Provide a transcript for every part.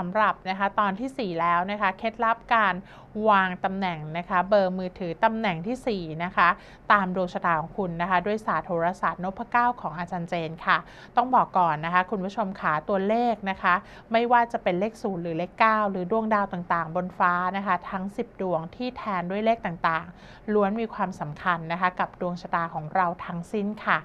สำหรับนะคะตอนที่ 4 แล้วนะคะเคล็ดลับการวางตำแหน่งนะคะเบอร์มือถือตำแหน่งที่4นะคะตามดวงชะตาของคุณนะคะด้วยศาสตร์โหราศาสตร์นพเก้าของอาจารย์เจนค่ะ ต้องบอกก่อนนะคะคุณผู้ชมขาตัวเลขนะคะไม่ว่าจะเป็นเลขศูนย์หรือเลข9หรือดวงดาวต่างๆ บนฟ้านะคะทั้ง 10 ดวงที่แทนด้วยเลขต่างๆ ล้วนมีความสำคัญนะคะกับดวงชะตาของเราทั้งสิ้นค่ะ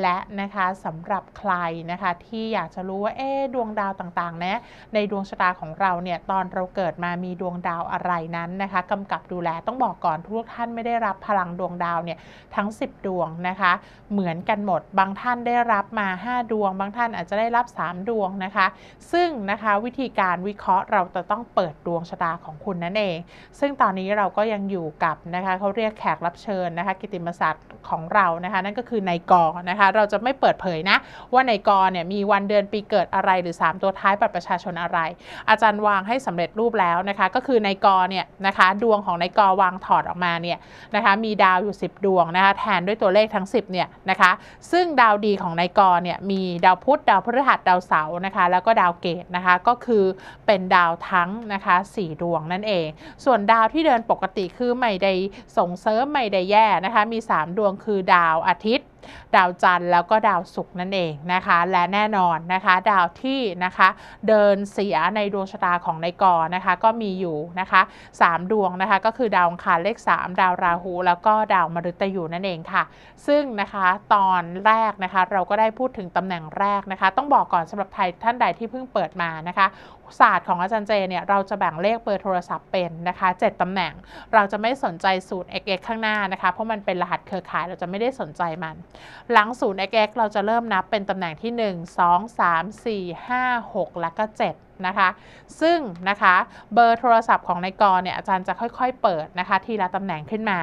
และนะคะสำหรับใครนะคะที่อยากจะรู้ว่าเอ๊ดวงดาวต่างๆนะในดวงชะตาของ เราเนี่ย ตอนเราเกิดมามีดวงดาวอะไรนั้นนะคะกำกับดูแลต้องบอก ก่อนทุกท่านไม่ได้รับพลังดวงดาวเนี่ยทั้ง 10 ดวงนะคะเหมือนกันหมด บางท่านได้รับมา 5 ดวง บางท่านอาจจะได้รับ3ดวงนะคะ ซึ่งนะคะวิธีการวิเคราะห์เราจะต้องเปิดดวงชะตาของคุณนั่นเอง ซึ่งตอนนี้เราก็ยังอยู่กับนะคะเขาเรียกแขกรับเชิญนะคะกิติมศักดิ์ของเรานะคะ นั่นก็คือนายกนะคะเราจะไม่เปิดเผยนะว่านายกเนี่ยมีวันเดือนปีเกิดอะไรหรือ 3 ตัวท้ายบัตรประชาชนอะไรอาจารย์วางให้สำเร็จรูปแล้วนะคะก็คือในกอเนี่ยนะคะดวงของในกอวางถอดออกมาเนี่ยนะคะมีดาวอยู่10ดวงนะคะแทนด้วยตัวเลขทั้ง10เนี่ยนะคะซึ่งดาวดีของในกอเนี่ยมีดาวพุธดาวพฤหัสดาวเสาร์นะคะแล้วก็ดาวเกตนะคะก็คือเป็นดาวทั้งนะคะ4ดวงนั่นเอง ส่วนดาวที่เดินปกติคือไม่ได้ส่งเสริมไม่ได้แย่นะคะมี 3 ดวงคือดาวอาทิตย์ดาวจันทร์แล้วก็ดาวศุกร์นั่นเองนะคะ และแน่นอนนะคะ ดาวที่นะคะ เดินเสียในดวงชะตาของนายกอนะคะก็มีอยู่นะคะ 3 ดวงนะคะก็คือดาวอังคารเลข 3ดาวราหู แล้วก็ดาวมฤตยูนั่นเองค่ะ ซึ่งนะคะตอนแรกนะคะเราก็ได้พูดถึงตำแหน่งแรกนะคะ ต้องบอกก่อนสำหรับไทยท่านใดที่เพิ่งเปิดมานะคะศาสตร์ของอาจารย์เจเนี่ยเราจะแบ่งเลขเบอร์โทรศัพท์เป็นนะคะ 7ตำแหน่งเราจะไม่สนใจสูตร xx ข้างหน้านะคะเพราะมันเป็นรหัสเครือข่ายเราจะไม่ได้สนใจมันหลังศูนย์ x เราจะเริ่มนับเป็นตำแหน่งที่ 1 2 3 4 5 6 และก็7นะคะ ซึ่งนะคะ เบอร์โทรศัพท์ของนายกรเนี่ย อาจารย์จะค่อยๆเปิดนะคะทีละตำแหน่งขึ้นมา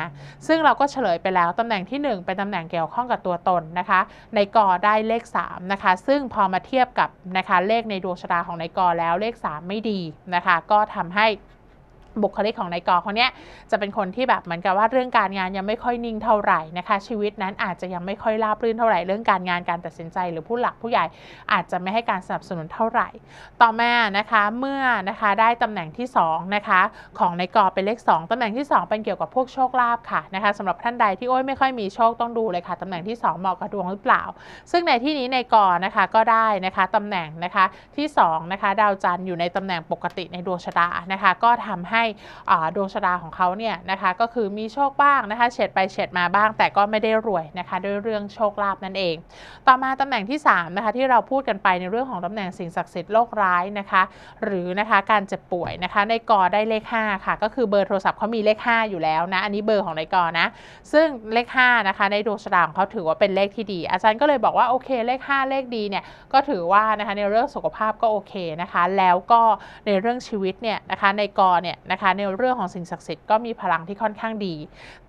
ซึ่งเราก็เฉลยไปแล้วตำแหน่งที่ 1 เป็นตำแหน่งเกี่ยวข้องกับตัวตนนะคะ นายกรได้เลข3นะคะ ซึ่งพอมาเทียบกับนะคะเลขในดวงชะตาของนายกรแล้วเลข 3 ไม่ดีนะคะ ก็ทำให้บุคลิกของนายกอคนนี้จะเป็นคนที่แบบเหมือนกับว่าเรื่องการงานยังไม่ค่อยนิ่งเท่าไหร่นะคะ ชีวิตนั้นอาจจะยังไม่ค่อยราบรื่นเท่าไหร่เรื่องการงานการตัดสินใจหรือผู้หลักผู้ใหญ่ อาจจะไม่ให้การสนับสนุนเท่าไหร่ ต่อมานะคะเมื่อนะคะได้ตำแหน่งที่2นะคะของนายกอเป็นเลข 2 ตำแหน่งที่ 2 เป็นเกี่ยวกับพวกโชคลาภค่ะนะคะสำหรับท่านใดที่โอ้ยไม่ค่อยมีโชคต้องดูเลยค่ะตำแหน่งที่2เหมาะกับดวงหรือเปล่า ซึ่งในที่นี้นายกอนะคะก็ได้นะคะตำแหน่งนะคะที่2นะคะดาวจันทร์อยู่ในตำแหน่งปกติในดวงชะตานะคะ ก็ทำใหดวงชะตาของเขาเนี่ยนะคะก็คือมีโชคบ้างนะคะเฉดไปเฉดมาบ้างแต่ก็ไม่ได้รวยนะคะ ด้วยเรื่องโชคลาภนั่นเอง ต่อมาตำแหน่งที่3นะคะที่เราพูดกันไปในเรื่องของตำแหน่งสิ่งศักดิ์สิทธิ์โรคร้ายนะคะ หรือนะคะการเจ็บป่วยนะคะในกอได้เลข5ค่ะก็คือเบอร์โทรศัพท์เขามีเลข5อยู่แล้วนะอันนี้เบอร์ของในกอนะ ซึ่งเลข5นะคะในดวงชะตาของเขาถือว่าเป็นเลขที่ดี อาจารย์ก็เลยบอกว่าโอเคเลข5เลขดีเนี่ยก็ถือว่านะคะในเรื่องสุขภาพก็โอเคนะคะ แล้วก็ในเรื่องชีวิตเนี่ยนะคะในกอเนี่ยนะคะในเรื่องของสิ่งศักดิ์สิทธิ์ก็มีพลังที่ค่อนข้างดี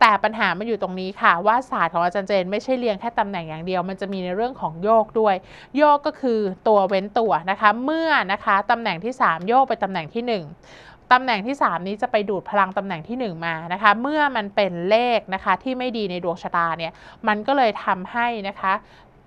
แต่ปัญหามันอยู่ตรงนี้ค่ะ ว่าศาสตร์ของอาจารย์เจนไม่ใช่เรียงแค่ตำแหน่งอย่างเดียวมันจะมีในเรื่องของโยกด้วย โยกก็คือตัวเว้นตัวนะคะเมื่อนะคะตำแหน่งที่ 3 โยกไปตำแหน่งที่ 1ตำแหน่งที่ 3 นี้จะไปดูดพลังตำแหน่งที่ 1 มานะคะ เมื่อมันเป็นเลขนะคะ ที่ไม่ดีในดวงชะตาเนี่ยมันก็เลยทำให้นะคะ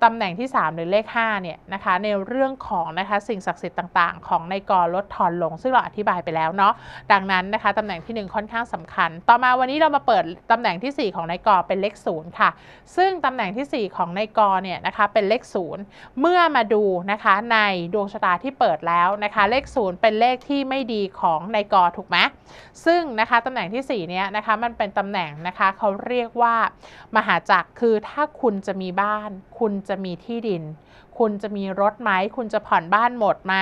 ตำแหน่งที่ 3 หรือเลข5เนี่ยนะคะ ในเรื่องของนะคะ สิ่งศักดิ์สิทธิ์ต่างๆ ของในกรลดทอนลงซึ่งเราอธิบายไปแล้วเนาะดังนั้นนะคะตำแหน่งที่1ค่อนข้างสำคัญต่อมาวันนี้เรามาเปิดตำแหน่งที่ 4 ของในกรเป็นเลข0ค่ะซึ่งตำแหน่งที่ 4 ของในกรเนี่ยนะคะเป็นเลข0เมื่อมาดูนะคะในดวงชะตาที่เปิดแล้วนะคะเลข0เป็นเลขที่ไม่ดีของในกรถูกไหมซึ่งนะคะตำแหน่งที่4เนี่ยนะคะมันเป็นตำแหน่งนะคะเขาเรียกว่ามหาจักรคือถ้าคุณจะมีบ้าน คุณจะจะมีที่ดินคุณจะมีรถไหม คุณจะผ่อนบ้านหมดไหม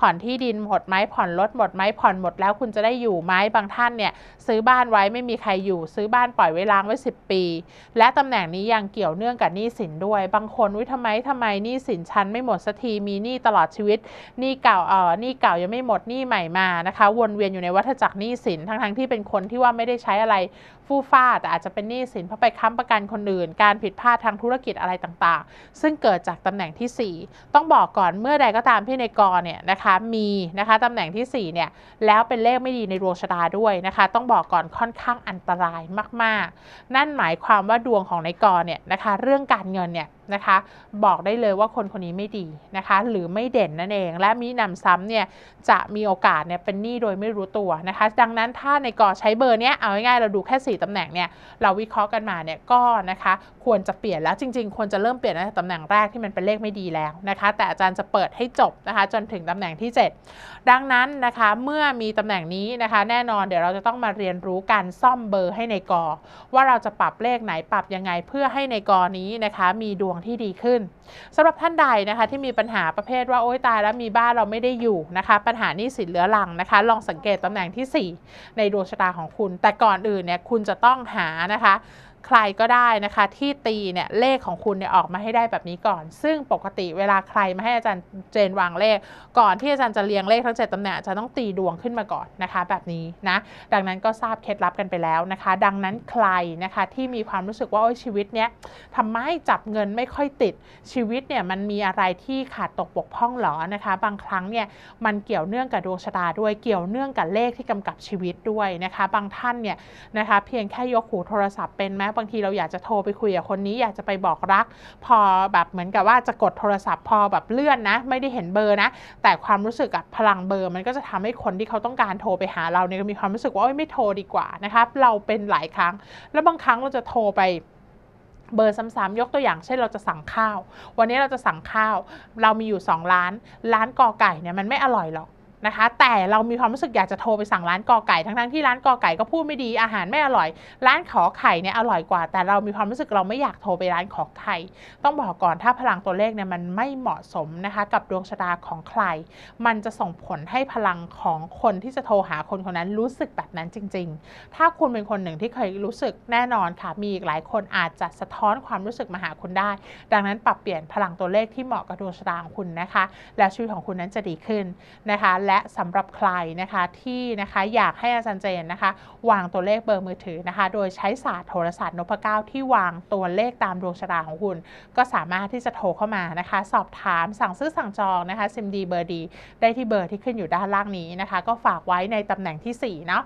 ผ่อนที่ดินหมดไหม ผ่อนรถหมดไหม ผ่อนหมดแล้วคุณจะได้อยู่ไหม บางท่านเนี่ยซื้อบ้านไว้ไม่มีใครอยู่ ซื้อบ้านปล่อยไว้ล้างไว้ 10 ปี และตำแหน่งนี้ยังเกี่ยวเนื่องกับหนี้สินด้วย บางคนวิทำไม ทำไมหนี้สินชั้น ไม่หมดสักที มีหนี้ตลอดชีวิต หนี้เก่าเอ่อหนี้เก่ายังไม่หมด หนี้ใหม่มานะคะวนเวียนอยู่ในวัฏจักรหนี้สินทั้งๆทที่เป็นคนที่ว่าไม่ได้ใช้อะไรฟู่ฟ้าแต่อาจจะเป็นหนี้สินเพราะไปค้ำประกันคนอื่น การผิดพลาดทางธุรกิจอะไรต่างๆ ซึ่งเกิดจากตำแหน่งที่ที่4ต้องบอกก่อนเมื่อใดก็ตามที่ในกรเนี่ยนะคะมีนะคะตำแหน่งที่4เนี่ยแล้วเป็นเลขไม่ดีในดวงชะตาด้วยนะคะต้องบอกก่อนค่อนข้างอันตรายมากๆ นั่นหมายความว่าดวงของในกรเนี่ยนะคะเรื่องการเงินเนี่ยนะคะบอกได้เลยว่าคนคนนี้ไม่ดีนะคะ หรือไม่เด่นนั่นเอง และมีนำซ้ำเนี่ยจะมีโอกาสเนี่ยเป็นหนี้โดยไม่รู้ตัวนะคะดังนั้นถ้าในกอใช้เบอร์เนี้ยเอาง่ายๆเราดูแค่4ตำแหน่งเนี่ยเราวิเคราะห์กันมาเนี่ยก็นะคะควรจะเปลี่ยนแล้ว จริงๆควรจะเริ่มเปลี่ยนตั้งแต่ตำแหน่งแรกที่มันเป็นเลขไม่ดีแล้วนะคะแต่อาจารย์จะเปิดให้จบนะคะจนถึงตำแหน่งที่ 7 ดังนั้นนะคะเมื่อมีตำแหน่งนี้นะคะ แน่นอนเดี๋ยวเราจะต้องมาเรียนรู้การซ่อมเบอร์ให้ในกอ ว่าเราจะปรับเลขไหนปรับยังไงเพื่อให้ในกอนี้นะคะมีดวงที่ดีขึ้น สำหรับท่านใดนะคะ ที่มีปัญหาประเภทว่าโอ๊ยตายแล้วมีบ้านเราไม่ได้อยู่นะคะ ปัญหานี้สินเหลือหลังนะคะ ลองสังเกตตำแหน่งที่ 4 ในดวงชะตาของคุณ แต่ก่อนอื่นเนี่ย คุณจะต้องหานะคะใครก็ได้นะคะที่ตีเนี่ยเลขของคุณเนี่ยออกมาให้ได้แบบนี้ก่อน ซึ่งปกติเวลาใครมาให้อาจารย์เจนวางเลขก่อนที่อาจารย์จะเรียงเลขทั้งเจ็ดตำแหน่งจะต้องตีดวงขึ้นมาก่อนนะคะ แบบนี้นะดังนั้นก็ทราบเคล็ดลับกันไปแล้วนะคะ ดังนั้นใครนะคะที่มีความรู้สึกว่าโอ้ยชีวิตเนี้ยทำไมจับเงินไม่ค่อยติดชีวิตเนี่ยมันมีอะไรที่ขาดตกบกพร่องหรอนะคะบางครั้งเนี่ยมันเกี่ยวเนื่องกับดวงชะตาด้วยเกี่ยวเนื่องกับเลขที่กำกับชีวิตด้วยนะคะบางท่านเนี่ยนะคะเพียงแค่ยกหูโทรศัพท์เป็นไหมบางทีเราอยากจะโทรไปคุยกับคนนี้อยากจะไปบอกรัก พอแบบเหมือนกับว่าจะกดโทรศัพท์ พอแบบเลื่อนนะ ไม่ได้เห็นเบอร์นะ แต่ความรู้สึกกับพลังเบอร์มันก็จะทำให้คนที่เขาต้องการโทรไปหา เราเนี่ยมีความรู้สึกว่าไม่โทรดีกว่านะคะเราเป็นหลายครั้ง แล้วบางครั้งเราจะโทรไปเบอร์ซ้ำๆยกตัวอย่างเช่นเราจะสั่งข้าว วันนี้เราจะสั่งข้าวเรามีอยู่2ร้านร้านกอไก่เนี่ยมันไม่อร่อยหรอกนะคะแต่เรามีความรู้สึกอยากจะโทรไปสั่งร้านกอไก่ทั้งๆที่ร้านกอไก่ก็พูดไม่ดีอาหารไม่อร่อย ร้านขอไข่เนี่ยอร่อยกว่า แต่เรามีความรู้สึกเราไม่อยากโทรไปร้านขอไข่ต้องบอกก่อน ถ้าพลังตัวเลขเนี่ยมันไม่เหมาะสมนะคะกับดวงชะตาของใคร มันจะส่งผลให้พลังของคนที่จะโทรหาคนคนนั้นรู้สึกแบบนั้นจริง ๆ ถ้าคุณเป็นคนหนึ่งที่เคยรู้สึกแน่นอนค่ะมีอีกหลายคนอาจจะสะท้อนความรู้สึกมาหาคุณได้ ดังนั้นปรับเปลี่ยนพลังตัวเลขที่เหมาะกับดวงชะตาของคุณนะคะ แล้วชีวิตของคุณนั้นจะดีขึ้นนะคะและสำหรับใครนะคะที่นะคะอยากให้อาจารย์เจนนะคะ วางตัวเลขเบอร์มือถือนะคะ โดยใช้ศาสตร์โทรศัพท์นพเก้าที่วางตัวเลขตามดวงชะตาของคุณ ก็สามารถที่จะโทรเข้ามานะคะ สอบถามสั่งซื้อสั่งจองนะคะซิมดีเบอร์ดีได้ที่เบอร์ที่ขึ้นอยู่ด้านล่างนี้นะคะ ก็ฝากไว้ในตำแหน่งที่4เนาะ